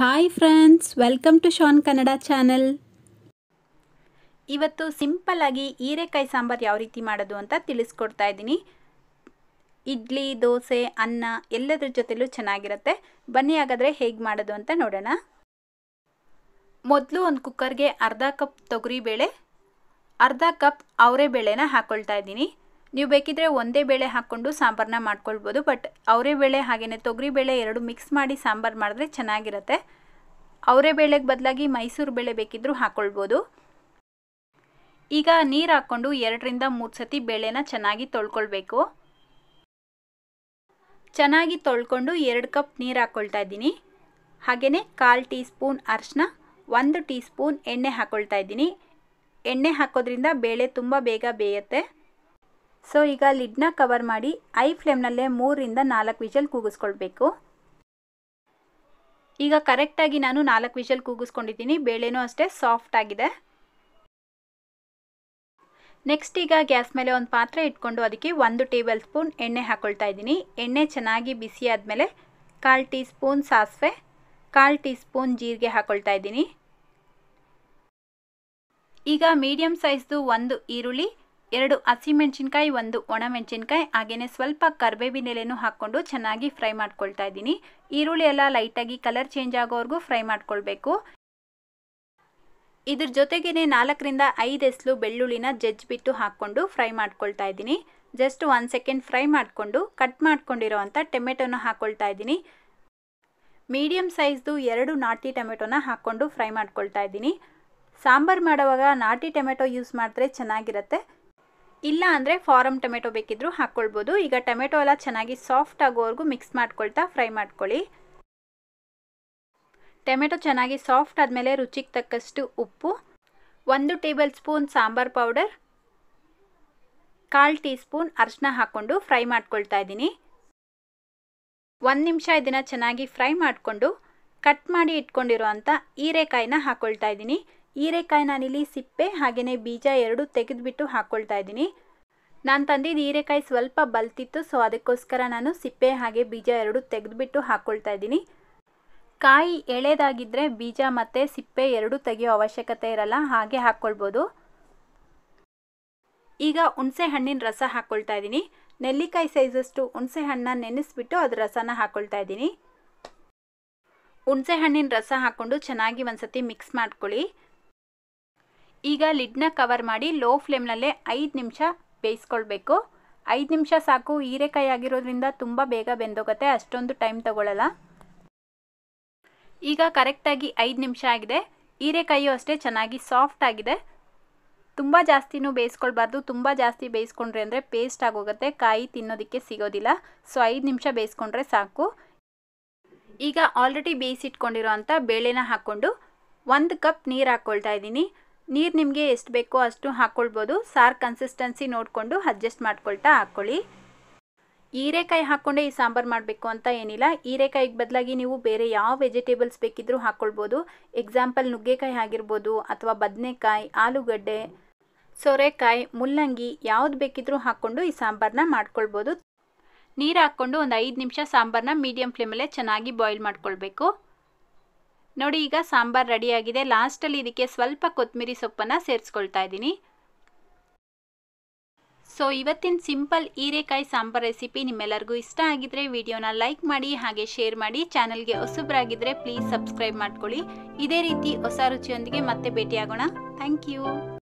hi friends welcome to Shaan Kannada channel ಇವತ್ತು ಸಿಂಪಲ್ಲಾಗಿ ಹೀರೆಕಾಯಿ ಸಾಂಬಾರು ಯಾವ ರೀತಿ ಮಾಡೋದು ಅಂತ ತಿಳಿಸ್ಕೊಡ್ತಾ ಇದ್ದೀನಿ ಇಡ್ಲಿ ದೋಸೆ ಅನ್ನ ಎಲ್ಲದರ ಜೊತೆಲೂ ಚೆನ್ನಾಗಿರುತ್ತೆ ಬನ್ನಿ ಹಾಗಾದರೆ ಹೇಗೆ ಮಾಡೋದು ಅಂತ ನೋಡೋಣ ಮೊದಲು ಒಂದು ಕುಕ್ಕರ್ಗೆ ಅರ್ಧ ಕಪ್ ತೊಗರಿಬೇಳೆ ಅರ್ಧ ಕಪ್ ಅವರೆ ಬೇಳೆನ ಹಾಕ್ಕೊಳ್ತಾ ಇದ್ದೀನಿ ನೀವು ಬೇಕಿದ್ರೆ ಒಂದೇ ಬೇಳೆ ಹಾಕ್ಕೊಂಡು ಸಾಂಬಾರನ್ನ ಮಾಡ್ಕೊಳ್ಬೋದು ಬಟ್ ಅವರೇ ಬೇಳೆ ಹಾಗೆಯೇ ತೊಗರಿ ಬೇಳೆ ಎರಡು ಮಿಕ್ಸ್ ಮಾಡಿ ಸಾಂಬಾರು ಮಾಡಿದ್ರೆ ಚೆನ್ನಾಗಿರುತ್ತೆ ಅವರೇ ಬೇಳೆಗೆ ಬದಲಾಗಿ ಮೈಸೂರು ಬೇಳೆ ಬೇಕಿದ್ದರೂ ಹಾಕ್ಕೊಳ್ಬೋದು ಈಗ ನೀರು ಹಾಕ್ಕೊಂಡು ಎರಡರಿಂದ ಮೂರು ಸತಿ ಬೇಳೆನ ಚೆನ್ನಾಗಿ ತೊಳ್ಕೊಳ್ಬೇಕು ಚೆನ್ನಾಗಿ ತೊಳ್ಕೊಂಡು ಎರಡು ಕಪ್ ನೀರು ಹಾಕ್ಕೊಳ್ತಾ ಇದ್ದೀನಿ ಹಾಗೆಯೇ ಕಾಲು ಟೀ ಸ್ಪೂನ್ ಅರಿಶಿನ ಒಂದು ಟೀ ಸ್ಪೂನ್ ಎಣ್ಣೆ ಹಾಕ್ಕೊಳ್ತಾ ಇದ್ದೀನಿ ಎಣ್ಣೆ ಹಾಕೋದ್ರಿಂದ ಬೇಳೆ ತುಂಬ ಬೇಗ ಬೇಯುತ್ತೆ ಸೊ ಈಗ ಲಿಡ್ನ ಕವರ್ ಮಾಡಿ ಐ ಫ್ಲೇಮ್ನಲ್ಲೇ ಮೂರಿಂದ ನಾಲ್ಕು ವಿಷಲ್ ಕೂಗಿಸ್ಕೊಳ್ಬೇಕು ಈಗ ಕರೆಕ್ಟಾಗಿ ನಾನು ನಾಲ್ಕು ವಿಷಲ್ ಕೂಗಿಸ್ಕೊಂಡಿದ್ದೀನಿ ಬೇಳೆನೂ ಅಷ್ಟೇ ಸಾಫ್ಟ್ ಆಗಿದೆ ನೆಕ್ಸ್ಟ್ ಈಗ ಗ್ಯಾಸ್ ಮೇಲೆ ಒಂದು ಪಾತ್ರೆ ಇಟ್ಕೊಂಡು ಅದಕ್ಕೆ ಒಂದು ಟೇಬಲ್ ಸ್ಪೂನ್ ಎಣ್ಣೆ ಹಾಕೊಳ್ತಾ ಇದ್ದೀನಿ ಎಣ್ಣೆ ಚೆನ್ನಾಗಿ ಬಿಸಿ ಆದಮೇಲೆ ಕಾಲು ಟೀ ಸ್ಪೂನ್ ಸಾಸಿವೆ ಕಾಲು ಟೀ ಸ್ಪೂನ್ ಜೀರಿಗೆ ಹಾಕ್ಕೊಳ್ತಾ ಇದ್ದೀನಿ ಈಗ ಮೀಡಿಯಮ್ ಸೈಜ್ದು ಒಂದು ಈರುಳ್ಳಿ ಎರಡು ಹಸಿಮೆಣಸಿನ್ಕಾಯಿ ಒಂದು ಒಣ ಮೆಣಸಿನ್ಕಾಯಿ ಹಾಗೆಯೇ ಸ್ವಲ್ಪ ಕರ್ಬೇವಿನ ಎಲೆನೂ ಹಾಕ್ಕೊಂಡು ಚೆನ್ನಾಗಿ ಫ್ರೈ ಮಾಡ್ಕೊಳ್ತಾ ಇದ್ದೀನಿ ಈರುಳ್ಳಿ ಎಲ್ಲ ಲೈಟಾಗಿ ಕಲರ್ ಚೇಂಜ್ ಆಗೋವರೆಗೂ ಫ್ರೈ ಮಾಡ್ಕೊಳ್ಬೇಕು ಇದ್ರ ಜೊತೆಗೇನೆ ನಾಲ್ಕರಿಂದ ಐದು ಎಸ್ಲು ಬೆಳ್ಳುಳ್ಳಿನ ಜಜ್ಜಿಬಿಟ್ಟು ಹಾಕ್ಕೊಂಡು ಫ್ರೈ ಮಾಡ್ಕೊಳ್ತಾ ಇದ್ದೀನಿ ಜಸ್ಟ್ ಒನ್ ಸೆಕೆಂಡ್ ಫ್ರೈ ಮಾಡಿಕೊಂಡು ಕಟ್ ಮಾಡ್ಕೊಂಡಿರೋ ಅಂಥ ಟೊಮೆಟೊನ ಹಾಕ್ಕೊಳ್ತಾ ಇದ್ದೀನಿ ಮೀಡಿಯಮ್ ಸೈಜ್ದು ಎರಡು ನಾಟಿ ಟೊಮೆಟೊನ ಹಾಕ್ಕೊಂಡು ಫ್ರೈ ಮಾಡ್ಕೊಳ್ತಾ ಇದ್ದೀನಿ ಸಾಂಬಾರು ಮಾಡುವಾಗ ನಾಟಿ ಟೊಮೆಟೊ ಯೂಸ್ ಮಾಡಿದ್ರೆ ಚೆನ್ನಾಗಿರುತ್ತೆ ಇಲ್ಲ ಅಂದರೆ ಫಾರಮ್ ಟೊಮೆಟೊ ಬೇಕಿದ್ದರೂ ಹಾಕ್ಕೊಳ್ಬೋದು ಈಗ ಟೊಮೆಟೊ ಎಲ್ಲ ಚೆನ್ನಾಗಿ ಸಾಫ್ಟ್ ಆಗೋವರೆಗೂ ಮಿಕ್ಸ್ ಮಾಡ್ಕೊಳ್ತಾ ಫ್ರೈ ಮಾಡ್ಕೊಳ್ಳಿ ಟೊಮೆಟೊ ಚೆನ್ನಾಗಿ ಸಾಫ್ಟ್ ಆದಮೇಲೆ ರುಚಿಗೆ ತಕ್ಕಷ್ಟು ಉಪ್ಪು ಒಂದು ಟೇಬಲ್ ಸ್ಪೂನ್ ಸಾಂಬಾರ್ ಪೌಡರ್ ಕಾಲು ಟೀ ಸ್ಪೂನ್ ಅರಿಶಿನ ಹಾಕ್ಕೊಂಡು ಫ್ರೈ ಮಾಡ್ಕೊಳ್ತಾ ಇದ್ದೀನಿ ಒಂದು ನಿಮಿಷ ಇದನ್ನು ಚೆನ್ನಾಗಿ ಫ್ರೈ ಮಾಡಿಕೊಂಡು ಕಟ್ ಮಾಡಿ ಇಟ್ಕೊಂಡಿರೋ ಅಂಥ ಹೀರೆಕಾಯಿನ ಹಾಕ್ಕೊಳ್ತಾ ಇದ್ದೀನಿ ಹೀರೆಕಾಯಿ ನಾನಿಲ್ಲಿ ಸಿಪ್ಪೆ ಹಾಗೆಯೇ ಬೀಜ ಎರಡು ತೆಗೆದುಬಿಟ್ಟು ಹಾಕ್ಕೊಳ್ತಾ ಇದ್ದೀನಿ ನಾನು ತಂದಿದ್ದು ಹೀರೆಕಾಯಿ ಸ್ವಲ್ಪ ಬಲ್ತಿತ್ತು ಸೊ ಅದಕ್ಕೋಸ್ಕರ ನಾನು ಸಿಪ್ಪೆ ಹಾಗೆ ಬೀಜ ಎರಡು ತೆಗೆದುಬಿಟ್ಟು ಹಾಕ್ಕೊಳ್ತಾ ಇದ್ದೀನಿ ಕಾಯಿ ಎಳೆದಾಗಿದ್ದರೆ ಬೀಜ ಮತ್ತು ಸಿಪ್ಪೆ ಎರಡು ತೆಗೆಯೋ ಅವಶ್ಯಕತೆ ಇರಲ್ಲ ಹಾಗೆ ಹಾಕ್ಕೊಳ್ಬೋದು ಈಗ ಹುಣಸೆ ಹಣ್ಣಿನ ರಸ ಹಾಕ್ಕೊಳ್ತಾ ಇದ್ದೀನಿ ನೆಲ್ಲಿಕಾಯಿ ಸೈಜಷ್ಟು ಹುಣಸೆ ಹಣ್ಣನ್ನ ನೆನೆಸ್ಬಿಟ್ಟು ಅದು ರಸನ ಹಾಕ್ಕೊಳ್ತಾ ಇದ್ದೀನಿ ಹುಣಸೆ ಹಣ್ಣಿನ ರಸ ಹಾಕ್ಕೊಂಡು ಚೆನ್ನಾಗಿ ಒಂದು ಮಿಕ್ಸ್ ಮಾಡ್ಕೊಳ್ಳಿ ಈಗ ಲಿಡ್ನ ಕವರ್ ಮಾಡಿ ಲೋ ಫ್ಲೇಮ್ನಲ್ಲೇ ಐದು ನಿಮಿಷ ಬೇಯಿಸ್ಕೊಳ್ಬೇಕು ಐದು ನಿಮಿಷ ಸಾಕು ಹೀರೆಕಾಯಿ ಆಗಿರೋದ್ರಿಂದ ತುಂಬ ಬೇಗ ಬೆಂದೋಗುತ್ತೆ ಅಷ್ಟೊಂದು ಟೈಮ್ ತಗೊಳ್ಳಲ್ಲ ಈಗ ಕರೆಕ್ಟಾಗಿ ಐದು ನಿಮಿಷ ಆಗಿದೆ ಹೀರೆಕಾಯಿಯು ಅಷ್ಟೇ ಚೆನ್ನಾಗಿ ಸಾಫ್ಟ್ ಆಗಿದೆ ತುಂಬ ಜಾಸ್ತಿನೂ ಬೇಯಿಸ್ಕೊಳ್ಬಾರ್ದು ತುಂಬ ಜಾಸ್ತಿ ಬೇಯಿಸ್ಕೊಂಡ್ರೆ ಅಂದರೆ ಪೇಸ್ಟ್ ಆಗೋಗುತ್ತೆ ಕಾಯಿ ತಿನ್ನೋದಕ್ಕೆ ಸಿಗೋದಿಲ್ಲ ಸೊ ಐದು ನಿಮಿಷ ಬೇಯಿಸ್ಕೊಂಡ್ರೆ ಸಾಕು ಈಗ ಆಲ್ರೆಡಿ ಬೇಯಿಸಿಟ್ಕೊಂಡಿರೋ ಅಂಥ ಬೇಳೆನ ಹಾಕ್ಕೊಂಡು ಒಂದು ಕಪ್ ನೀರು ಹಾಕ್ಕೊಳ್ತಾ ಇದ್ದೀನಿ ನೀರು ನಿಮಗೆ ಎಷ್ಟು ಬೇಕೋ ಅಷ್ಟು ಹಾಕ್ಕೊಳ್ಬೋದು ಸಾರು ಕನ್ಸಿಸ್ಟೆನ್ಸಿ ನೋಡಿಕೊಂಡು ಅಡ್ಜಸ್ಟ್ ಮಾಡ್ಕೊಳ್ತಾ ಹಾಕ್ಕೊಳ್ಳಿ ಹೀರೆಕಾಯಿ ಹಾಕ್ಕೊಂಡೇ ಈ ಸಾಂಬಾರು ಮಾಡಬೇಕು ಅಂತ ಏನಿಲ್ಲ ಹೀರೆಕಾಯಿಗೆ ಬದಲಾಗಿ ನೀವು ಬೇರೆ ಯಾವ ವೆಜಿಟೇಬಲ್ಸ್ ಬೇಕಿದ್ದರೂ ಹಾಕ್ಕೊಳ್ಬೋದು ಎಕ್ಸಾಂಪಲ್ ನುಗ್ಗೆಕಾಯಿ ಆಗಿರ್ಬೋದು ಅಥವಾ ಬದನೆಕಾಯಿ ಆಲೂಗಡ್ಡೆ ಸೊರೆಕಾಯಿ ಮುಲ್ಲಂಗಿ ಯಾವ್ದು ಬೇಕಿದ್ದರೂ ಹಾಕ್ಕೊಂಡು ಈ ಸಾಂಬಾರನ್ನ ಮಾಡ್ಕೊಳ್ಬೋದು ನೀರು ಹಾಕ್ಕೊಂಡು ಒಂದು ಐದು ನಿಮಿಷ ಸಾಂಬಾರನ್ನ ಮೀಡಿಯಂ ಫ್ಲೇಮಲ್ಲೇ ಚೆನ್ನಾಗಿ ಬಾಯ್ಲ್ ಮಾಡ್ಕೊಳ್ಬೇಕು ನೋಡಿ ಈಗ ಸಾಂಬಾರು ರೆಡಿಯಾಗಿದೆ ಲಾಸ್ಟಲ್ಲಿ ಇದಕ್ಕೆ ಸ್ವಲ್ಪ ಕೊತ್ತಂಬರಿ ಸೊಪ್ಪನ್ನು ಸೇರಿಸ್ಕೊಳ್ತಾ ಇದ್ದೀನಿ ಸೊ ಇವತ್ತಿನ ಸಿಂಪಲ್ ಹೀರೆಕಾಯಿ ಸಾಂಬಾರ್ ರೆಸಿಪಿ ನಿಮ್ಮೆಲ್ಲರಿಗೂ ಇಷ್ಟ ಆಗಿದ್ರೆ ವಿಡಿಯೋನ ಲೈಕ್ ಮಾಡಿ ಹಾಗೆ ಶೇರ್ ಮಾಡಿ ಚಾನಲ್ಗೆ ಹೊಸಬ್ರಾಗಿದ್ರೆ ಪ್ಲೀಸ್ ಸಬ್ಸ್ಕ್ರೈಬ್ ಮಾಡ್ಕೊಳ್ಳಿ ಇದೇ ರೀತಿ ಹೊಸ ರುಚಿಯೊಂದಿಗೆ ಮತ್ತೆ ಭೇಟಿಯಾಗೋಣ ಥ್ಯಾಂಕ್ ಯು